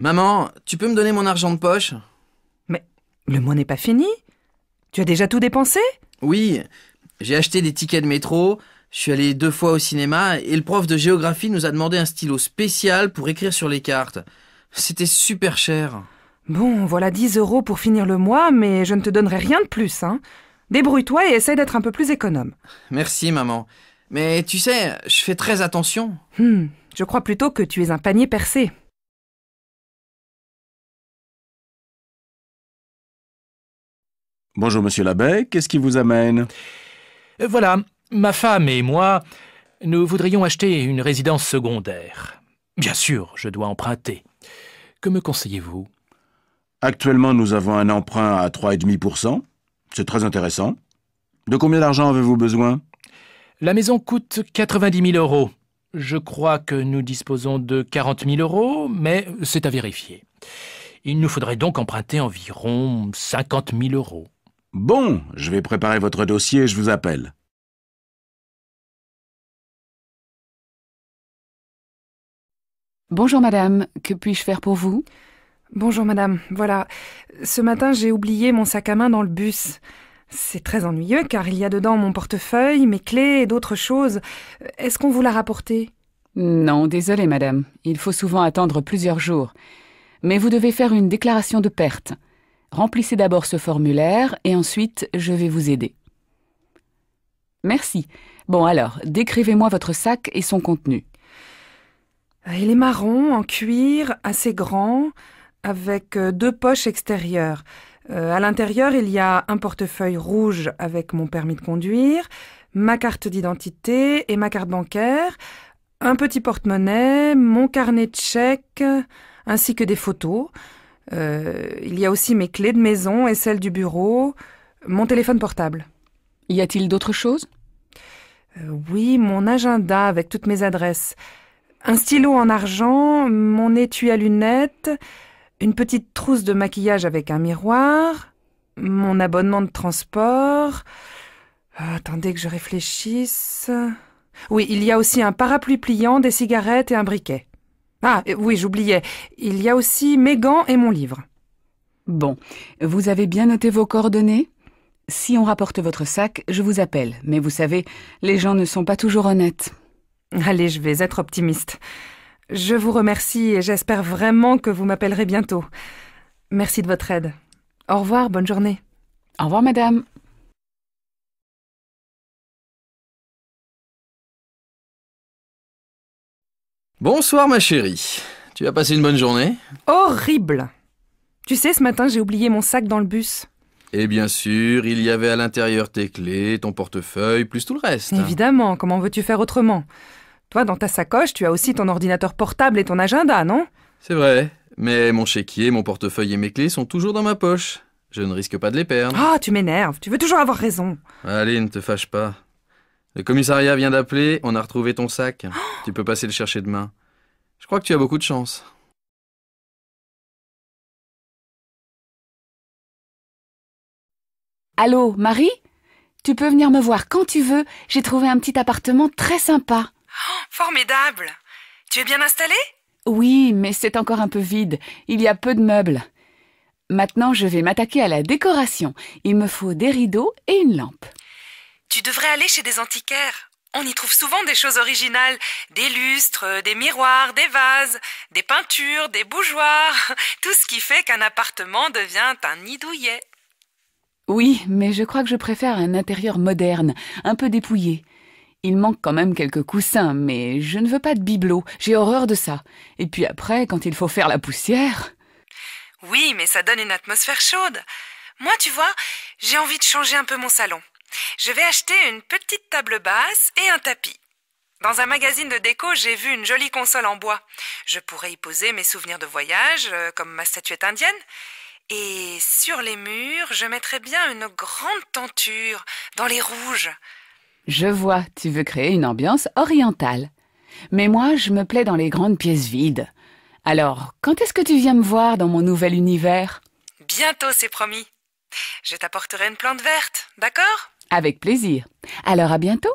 Maman, tu peux me donner mon argent de poche Mais le mois n'est pas fini Tu as déjà tout dépensé Oui, j'ai acheté des tickets de métro, je suis allé deux fois au cinéma et le prof de géographie nous a demandé un stylo spécial pour écrire sur les cartes. C'était super cher. Bon, voilà 10 euros pour finir le mois, mais je ne te donnerai rien de plus, hein. Débrouille-toi et essaye d'être un peu plus économe. Merci, maman. Mais tu sais, je fais très attention. Hmm, je crois plutôt que tu es un panier percé. Bonjour, monsieur l'abbé, qu'est-ce qui vous amène euh, Voilà, ma femme et moi, nous voudrions acheter une résidence secondaire. Bien sûr, je dois emprunter. Que me conseillez-vous Actuellement, nous avons un emprunt à 3,5%. C'est très intéressant. De combien d'argent avez-vous besoin La maison coûte 90 000 euros. Je crois que nous disposons de 40 000 euros, mais c'est à vérifier. Il nous faudrait donc emprunter environ 50 000 euros. Bon, je vais préparer votre dossier et je vous appelle. Bonjour madame, que puis-je faire pour vous Bonjour madame, voilà. Ce matin j'ai oublié mon sac à main dans le bus. C'est très ennuyeux car il y a dedans mon portefeuille, mes clés et d'autres choses. Est-ce qu'on vous l'a rapporté Non, désolée madame. Il faut souvent attendre plusieurs jours. Mais vous devez faire une déclaration de perte. Remplissez d'abord ce formulaire et ensuite je vais vous aider. Merci. Bon alors, décrivez-moi votre sac et son contenu. Il est marron, en cuir, assez grand, avec euh, deux poches extérieures. Euh, à l'intérieur, il y a un portefeuille rouge avec mon permis de conduire, ma carte d'identité et ma carte bancaire, un petit porte-monnaie, mon carnet de chèques, ainsi que des photos. Euh, il y a aussi mes clés de maison et celles du bureau, mon téléphone portable. Y a-t-il d'autres choses euh, Oui, mon agenda avec toutes mes adresses. Un stylo en argent, mon étui à lunettes, une petite trousse de maquillage avec un miroir, mon abonnement de transport. Euh, attendez que je réfléchisse. Oui, il y a aussi un parapluie pliant, des cigarettes et un briquet. Ah euh, oui, j'oubliais. Il y a aussi mes gants et mon livre. Bon, vous avez bien noté vos coordonnées Si on rapporte votre sac, je vous appelle. Mais vous savez, les gens ne sont pas toujours honnêtes. Allez, je vais être optimiste. Je vous remercie et j'espère vraiment que vous m'appellerez bientôt. Merci de votre aide. Au revoir, bonne journée. Au revoir, madame. Bonsoir ma chérie. Tu as passé une bonne journée Horrible. Tu sais, ce matin, j'ai oublié mon sac dans le bus. Et eh bien sûr, il y avait à l'intérieur tes clés, ton portefeuille, plus tout le reste. Évidemment, comment veux-tu faire autrement Toi, dans ta sacoche, tu as aussi ton ordinateur portable et ton agenda, non C'est vrai, mais mon chéquier, mon portefeuille et mes clés sont toujours dans ma poche. Je ne risque pas de les perdre. Ah, tu m'énerves, tu veux toujours avoir raison. Allez, ne te fâche pas. Le commissariat vient d'appeler, on a retrouvé ton sac. Oh, tu peux passer le chercher demain. Je crois que tu as beaucoup de chance. Allô, Marie Tu peux venir me voir quand tu veux. J'ai trouvé un petit appartement très sympa. Oh, formidable Tu es bien installée Oui, mais c'est encore un peu vide. Il y a peu de meubles. Maintenant, je vais m'attaquer à la décoration. Il me faut des rideaux et une lampe. Tu devrais aller chez des antiquaires. On y trouve souvent des choses originales, des lustres, euh, des miroirs, des vases, des peintures, des bougeoirs, tout ce qui fait qu'un appartement devient un nid douillet. Oui, mais je crois que je préfère un intérieur moderne, un peu dépouillé. Il manque quand même quelques coussins, mais je ne veux pas de bibelots, j'ai horreur de ça. Et puis après, quand il faut faire la poussière. Oui, mais ça donne une atmosphère chaude. Moi, tu vois, j'ai envie de changer un peu mon salon je vais acheter une petite table basse et un tapis. Dans un magazine de déco, j'ai vu une jolie console en bois. Je pourrais y poser mes souvenirs de voyage, euh, comme ma statuette indienne. Et sur les murs, je mettrais bien une grande tenture, dans les rouges. Je vois, tu veux créer une ambiance orientale. Mais moi, je me plais dans les grandes pièces vides. Alors, quand est-ce que tu viens me voir dans mon nouvel univers Bientôt, c'est promis. Je t'apporterai une plante verte, d'accord avec plaisir. Alors à bientôt.